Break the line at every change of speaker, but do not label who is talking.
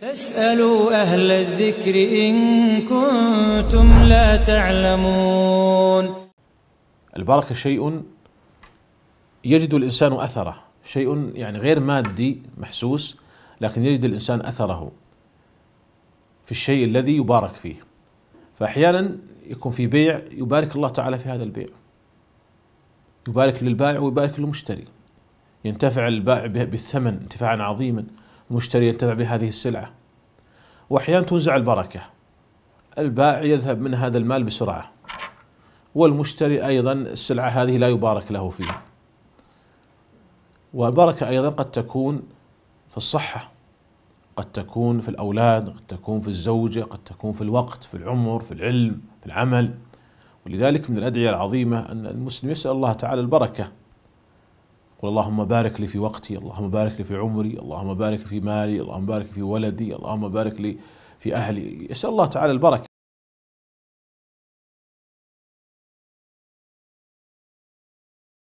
فاسألوا أهل الذكر إن كنتم لا
تعلمون البركة شيء يجد الإنسان أثره شيء يعني غير مادي محسوس لكن يجد الإنسان أثره في الشيء الذي يبارك فيه فأحيانا يكون في بيع يبارك الله تعالى في هذا البيع يبارك للبائع ويبارك للمشتري ينتفع البائع بالثمن انتفاعا عظيما المشتري ينتفع بهذه السلعة وأحيانا توزع البركة البائع يذهب من هذا المال بسرعة والمشتري أيضا السلعة هذه لا يبارك له فيها والبركة أيضا قد تكون في الصحة قد تكون في الأولاد قد تكون في الزوجة قد تكون في الوقت في العمر في العلم في العمل ولذلك من الأدعية العظيمة أن المسلم يسأل الله تعالى البركة قل اللهم بارك لي في وقتي اللهم بارك لي في عمري اللهم بارك في مالي اللهم بارك في ولدي اللهم بارك لي في أهلي يسأل الله تعالى البركة